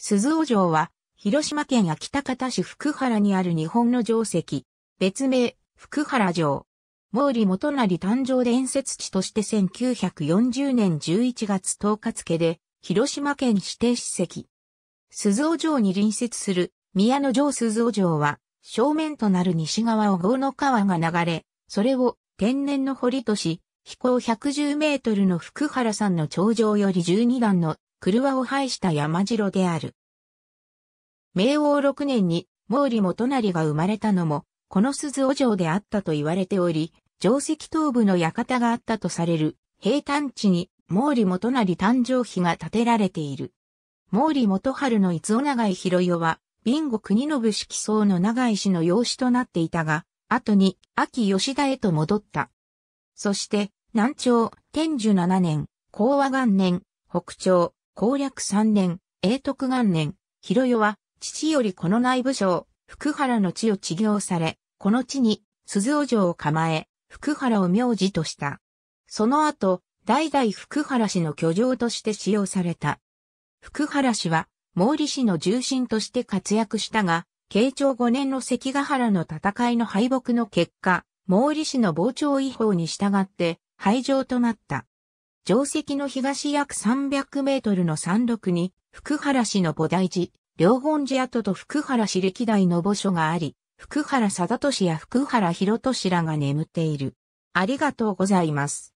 鈴尾城は、広島県秋田高田市福原にある日本の城跡、別名、福原城。毛利元成誕生伝説地として1940年11月10日付で、広島県指定史跡。鈴尾城に隣接する宮野城鈴尾城は、正面となる西側を豪の川が流れ、それを天然の堀とし、飛行110メートルの福原山の頂上より12段の車を廃した山城である。明王六年に毛利元就が生まれたのも、この鈴尾城であったと言われており、城石東部の館があったとされる平坦地に毛利元就誕生碑が建てられている。毛利元春の伊豆尾長井広代は、ビンゴ国信式層の長井氏の養子となっていたが、後に秋吉田へと戻った。そして、南朝、天寿七年、高和元年、北朝、攻略3年、永徳元年、広代は、父よりこの内部省、福原の地を治療され、この地に、鈴尾城を構え、福原を名字とした。その後、代々福原氏の居城として使用された。福原氏は、毛利氏の重臣として活躍したが、慶長5年の関ヶ原の戦いの敗北の結果、毛利氏の傍聴違法に従って、廃城となった。定石の東約300メートルの山麓に、福原氏の菩提寺、両本寺跡と福原氏歴代の墓所があり、福原貞俊や福原博俊らが眠っている。ありがとうございます。